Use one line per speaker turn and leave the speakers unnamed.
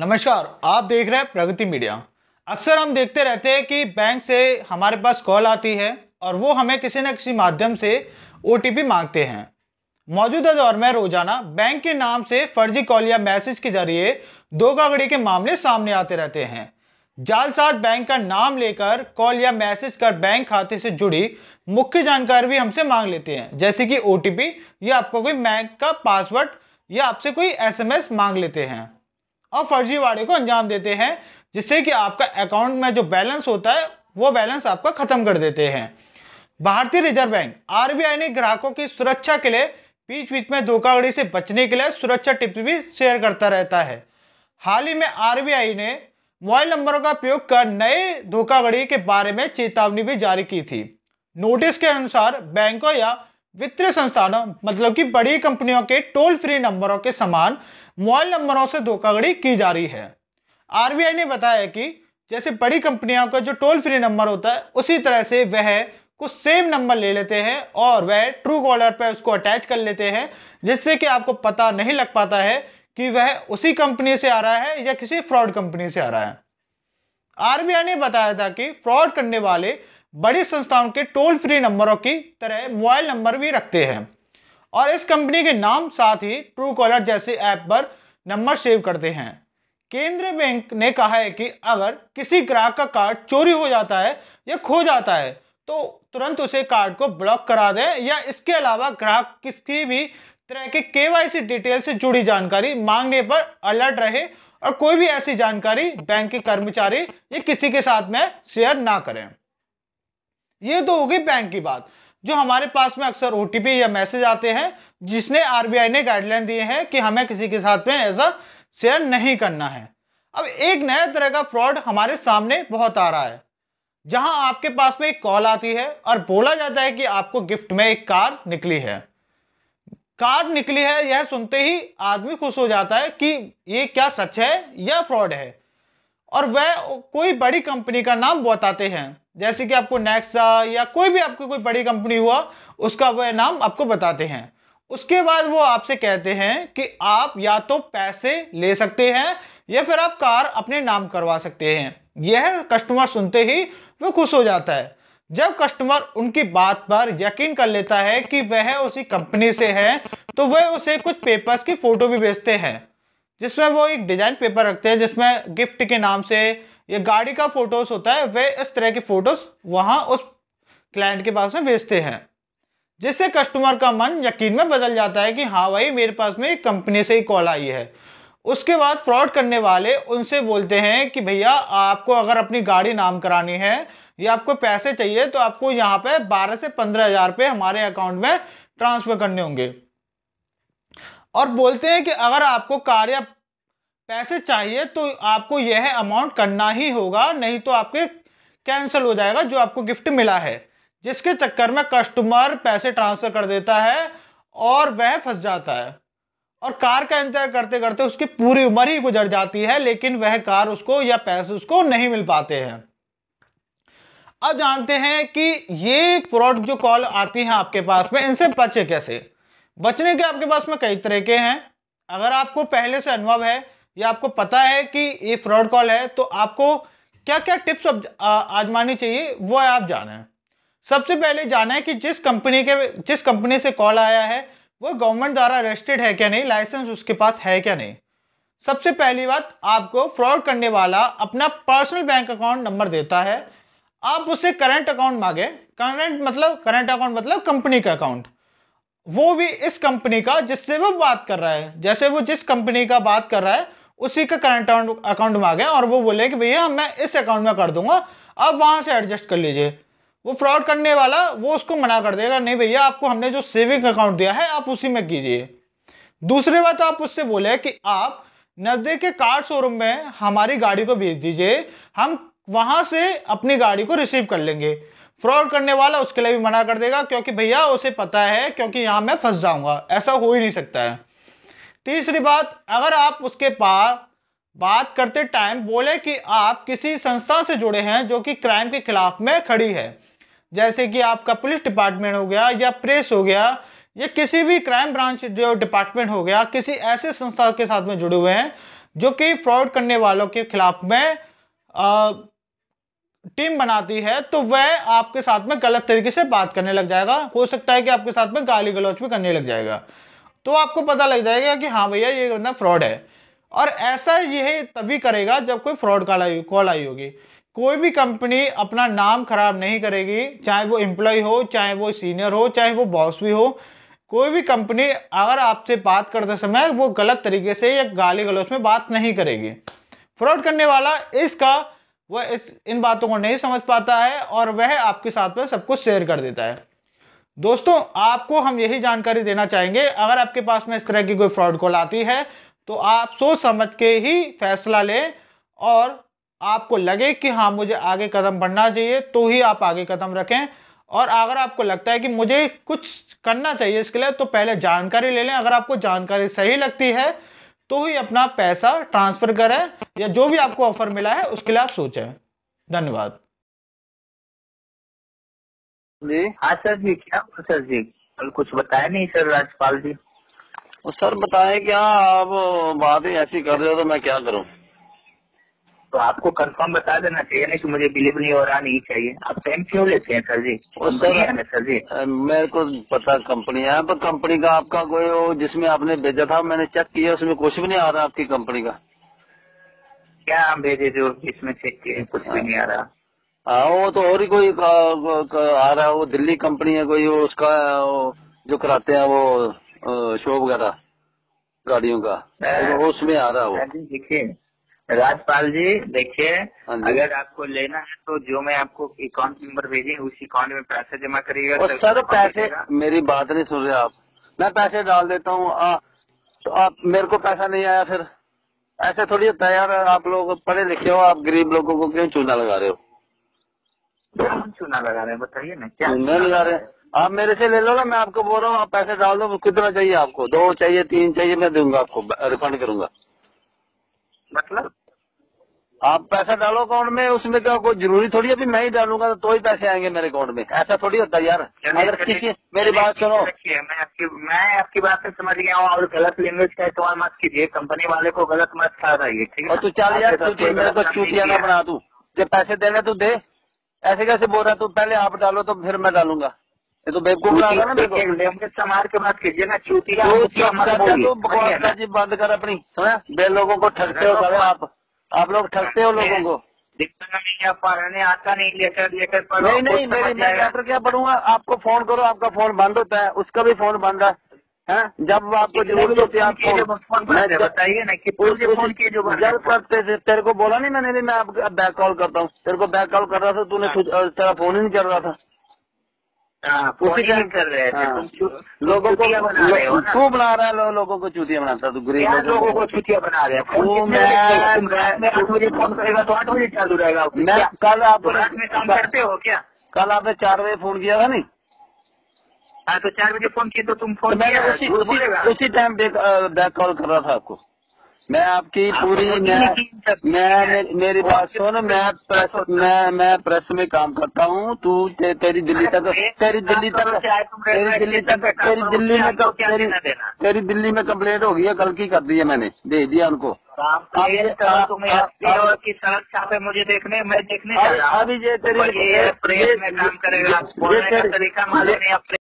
नमस्कार आप देख रहे हैं प्रगति मीडिया अक्सर हम देखते रहते हैं कि बैंक से हमारे पास कॉल आती है और वो हमें किसी न किसी माध्यम से ओ मांगते हैं मौजूदा दौर में रोजाना बैंक के नाम से फर्जी कॉल या मैसेज के जरिए दो के मामले सामने आते रहते हैं जालसाज बैंक का नाम लेकर कॉल या मैसेज कर बैंक खाते से जुड़ी मुख्य जानकारी भी हमसे मांग लेते हैं जैसे कि ओ या आपको कोई बैंक का पासवर्ड या आपसे कोई एसएमएस मांग लेते हैं और फर्जीवाड़े को अंजाम देते हैं जिससे कि आपका अकाउंट में जो बैलेंस होता है वो बैलेंस आपका खत्म कर देते हैं भारतीय रिजर्व बैंक आरबीआई ने ग्राहकों की सुरक्षा के लिए बीच बीच में धोखाधड़ी से बचने के लिए सुरक्षा टिप्स भी शेयर करता रहता है हाल ही में आरबीआई ने मोबाइल नंबरों का उपयोग कर नए धोखाधड़ी के बारे में चेतावनी भी जारी की थी नोटिस के अनुसार बैंकों या वित्तीय संस्थानों मतलब कि बड़ी कंपनियों के टोल फ्री नंबरों के समान मोबाइल नंबरों से धोखाधड़ी की जा रही है आरबीआई ने बताया कि जैसे बड़ी कंपनियों का जो टोल फ्री नंबर होता है उसी तरह से वह कुछ सेम नंबर ले लेते हैं और वह ट्रू कॉलर पर उसको अटैच कर लेते हैं जिससे कि आपको पता नहीं लग पाता है कि वह उसी कंपनी से आ रहा है या किसी फ्रॉड कंपनी से आ रहा है आरबीआई ने बताया था कि फ्रॉड करने वाले बड़ी संस्थाओं के टोल फ्री नंबरों की तरह मोबाइल नंबर भी रखते हैं और इस कंपनी के नाम साथ ही ट्रू कॉलर जैसे ऐप पर नंबर सेव करते हैं केंद्रीय बैंक ने कहा है कि अगर किसी ग्राहक का कार्ड चोरी हो जाता है या खो जाता है तो तुरंत उसे कार्ड को ब्लॉक करा दें या इसके अलावा ग्राहक किसी भी तरह के केवाईसी डिटेल से जुड़ी जानकारी मांगने पर अलर्ट रहे और कोई भी ऐसी जानकारी बैंक के कर्मचारी या किसी के साथ में शेयर ना करें ये तो होगी बैंक की बात जो हमारे पास में अक्सर ओ या मैसेज आते हैं जिसने आर ने गाइडलाइन दिए हैं कि हमें किसी के साथ में एज अ शेयर नहीं करना है अब एक नया तरह का फ्रॉड हमारे सामने बहुत आ रहा है जहां आपके पास में एक कॉल आती है और बोला जाता है कि आपको गिफ्ट में एक कार निकली है कार निकली है यह सुनते ही आदमी खुश हो जाता है कि ये क्या सच है या फ्रॉड है और वह कोई बड़ी कंपनी का नाम बताते हैं जैसे कि आपको नेक्सा या कोई भी आपकी कोई बड़ी कंपनी हुआ उसका वह नाम आपको बताते हैं उसके बाद वो आपसे कहते हैं कि आप या तो पैसे ले सकते हैं या फिर आप कार अपने नाम करवा सकते हैं यह कस्टमर सुनते ही वो खुश हो जाता है जब कस्टमर उनकी बात पर यकीन कर लेता है कि वह उसी कंपनी से है तो वह उसे कुछ पेपर्स की फ़ोटो भी भेजते हैं जिसमें वो एक डिज़ाइन पेपर रखते हैं जिसमें गिफ्ट के नाम से ये गाड़ी का फोटोज होता है वे इस तरह के फोटोज वहां उस क्लाइंट के पास में भेजते हैं जिससे कस्टमर का मन यकीन में बदल जाता है कि हाँ भाई मेरे पास में एक कंपनी से ही कॉल आई है उसके बाद फ्रॉड करने वाले उनसे बोलते हैं कि भैया आपको अगर अपनी गाड़ी नाम करानी है या आपको पैसे चाहिए तो आपको यहाँ पे बारह से पंद्रह हज़ार रुपये हमारे अकाउंट में ट्रांसफ़र करने होंगे और बोलते हैं कि अगर आपको कार या पैसे चाहिए तो आपको यह अमाउंट करना ही होगा नहीं तो आपके कैंसिल हो जाएगा जो आपको गिफ्ट मिला है जिसके चक्कर में कस्टमर पैसे ट्रांसफ़र कर देता है और वह फंस जाता है और कार का इंतजार करते करते उसकी पूरी उम्र ही गुजर जाती है लेकिन वह कार उसको या पैसे उसको नहीं मिल पाते हैं अब जानते हैं कि ये फ्रॉड जो कॉल आती हैं आपके पास में इनसे बचे कैसे बचने के आपके पास में कई तरह के हैं अगर आपको पहले से अनुभव है ये आपको पता है कि ये फ्रॉड कॉल है तो आपको क्या क्या टिप्स आजमानी चाहिए वो आप जाना है सबसे पहले जाना है कि जिस कंपनी के जिस कंपनी से कॉल आया है वो गवर्नमेंट द्वारा रजिस्टर्ड है क्या नहीं लाइसेंस उसके पास है क्या नहीं सबसे पहली बात आपको फ्रॉड करने वाला अपना पर्सनल बैंक अकाउंट नंबर देता है आप उससे करंट अकाउंट मांगे करंट मतलब करंट अकाउंट मतलब कंपनी का अकाउंट वो भी इस कंपनी का जिससे वो बात कर रहा है जैसे वो जिस कंपनी का बात कर रहा है उसी के करंट अकाउंट में आ गए और वो बोले कि भैया मैं इस अकाउंट में कर दूंगा आप वहाँ से एडजस्ट कर लीजिए वो फ्रॉड करने वाला वो उसको मना कर देगा नहीं भैया आपको हमने जो सेविंग अकाउंट दिया है आप उसी में कीजिए दूसरी बात आप उससे बोले कि आप नज़दीक के कार शोरूम में हमारी गाड़ी को भेज दीजिए हम वहाँ से अपनी गाड़ी को रिसीव कर लेंगे फ्रॉड करने वाला उसके लिए भी मना कर देगा क्योंकि भैया उसे पता है क्योंकि यहाँ मैं फंस जाऊँगा ऐसा हो ही नहीं सकता है तीसरी बात अगर आप उसके पास बात करते टाइम बोले कि आप किसी संस्था से जुड़े हैं जो कि क्राइम के खिलाफ में खड़ी है जैसे कि आपका पुलिस डिपार्टमेंट हो गया या प्रेस हो गया या किसी भी क्राइम ब्रांच जो डिपार्टमेंट हो गया किसी ऐसे संस्था के साथ में जुड़े हुए हैं जो कि फ्रॉड करने वालों के खिलाफ में आ, टीम बनाती है तो वह आपके साथ में गलत तरीके से बात करने लग जाएगा हो सकता है कि आपके साथ में गाली गलौच भी करने लग जाएगा तो आपको पता लग जाएगा कि हाँ भैया ये बंदा फ्रॉड है और ऐसा यह तभी करेगा जब कोई फ्रॉड कॉल आई कॉल आई होगी कोई भी कंपनी अपना नाम खराब नहीं करेगी चाहे वो एम्प्लॉय हो चाहे वो सीनियर हो चाहे वो बॉस भी हो कोई भी कंपनी अगर आपसे बात करते समय वो गलत तरीके से या गाली गलोच में बात नहीं करेगी फ्रॉड करने वाला इसका वह इस, इन बातों को नहीं समझ पाता है और वह आपके साथ में सब कुछ शेयर कर देता है दोस्तों आपको हम यही जानकारी देना चाहेंगे अगर आपके पास में इस तरह की कोई फ्रॉड कॉल आती है तो आप सोच समझ के ही फैसला लें और आपको लगे कि हाँ मुझे आगे कदम बढ़ना चाहिए तो ही आप आगे कदम रखें और अगर आपको लगता है कि मुझे कुछ करना चाहिए इसके लिए तो पहले जानकारी ले लें अगर आपको जानकारी सही लगती है तो ही अपना पैसा ट्रांसफ़र करें या जो भी आपको ऑफर मिला है उसके लिए आप सोचें धन्यवाद जी हाँ सर जी क्या
हुआ सर जी कल कुछ बताया नहीं सर राजपाल जी वो सर बताए क्या हाँ, आप बात ही ऐसी कर रहे हो तो मैं क्या करूँ तो आपको कंफर्म बता देना चाहिए ना कि मुझे बिलीव नहीं हो रहा नहीं चाहिए आप टाइम क्यों लेते हैं सर जी सर सर जी मेरे को पता कंपनी है पर कंपनी का आपका कोई जिसमें आपने भेजा था मैंने चेक किया उसमें कुछ भी नहीं आ रहा आपकी कंपनी का क्या भेजे जो इसमें चेक किए कुछ भी हाँ। नहीं आ रहा हाँ वो तो और ही कोई का, का, आ रहा है वो दिल्ली कंपनी है कोई वो उसका वो, जो कराते हैं वो शो वगैरह गाड़ियों का तो उसमें आ रहा है वो हाँ देखिए राजपाल जी देखिए हाँ अगर आपको लेना है तो जो मैं आपको अकाउंट नंबर भेजे उस अकाउंट में पैसे जमा करिएगा और सर पैसे मेरी बात नहीं सुन रहे आप मैं पैसे डाल देता हूँ तो आप मेरे को पैसा नहीं आया फिर ऐसे थोड़ी होता है यार आप लोग पढ़े लिखे हो आप गरीब लोगों को क्यों चूना लगा रहे हो चूना लगा रहे हैं बताइए ना क्या चूना लगा रहे हैं आप मेरे से ले लो ना मैं आपको बोल रहा हूँ आप पैसे डाल दो कितना चाहिए आपको दो चाहिए तीन चाहिए मैं दूंगा आपको रिफंड करूंगा मतलब आप पैसा डालो अकाउंट में उसमें क्या तो कोई जरूरी थोड़ी है अभी मैं ही डालूंगा तो ही पैसे आएंगे मेरे अकाउंट में ऐसा थोड़ी होता यार अगर किसी मेरी बात सुनो मैं आपकी मैं आपकी बात से समझ गया हूँ और गलत लैंग्वेज का इस्तेमाल मत कीजिए कंपनी वाले को गलत मत खा रही है और तू चाल यार मेरे को चूतिया ना बना दू जब पैसे देना तू तो दे ऐसे कैसे बोल रहे हैं तो पहले आप डालो तो फिर मैं डालूंगा ये तो बेवकूफ ना समार के बात कीजिए ना चूतिया जी बंद कर अपनी हाँ? बे लोगों को ठगते हो सारे आप आप लोग ठगते हो लोगों को दिक्कत नहीं क्या पढ़ने आता नहीं लेकर लेकर नहीं नहीं मेरी मैं क्या पढ़ूंगा आपको फोन करो आपका फोन बंद होता है उसका भी फोन बंद है है जब आपको जरूरत होती है आपको बताइए ना कि फोन किए जो जब करते थे तेरे को बोला नहीं मैंने मैं आप बैक कॉल करता हूँ तेरे को बैक कॉल कर रहा था तूने हाँ। तेरा फोन ही नहीं कर रहा था हाँ, हाँ। लोगों को तू बना रहा है लोगों को चुतिया बनाता तू गरीब लोगों को चुतिया बना रहे मुझे फोन करेगा तो आठ बजे चालू रहेगा मैं कल आप तो रात में काम करते हो क्या कल आपने चार बजे फोन किया था नहीं हाँ तो चार बजे फोन किए तो तुम फोन तो मैंने उसी टाइम बैक कॉल कर रहा था आपको मैं आपकी हाँ, पूरी तो मैं मैं मेरी बात सुन मैं प्रेस मैं मैं प्रेस में काम करता हूँ तू ते, तेरी दिल्ली तक तेरी दिल्ली तक तो तेरी दिल्ली तक तेरी दिल्ली में तेरी तेरी दिल्ली में कम्प्लेट हो गई है कल की कर दी है मैंने दे दिया उनको अभी ये तेरी प्रेस में काम करेगा तरीका मालूम है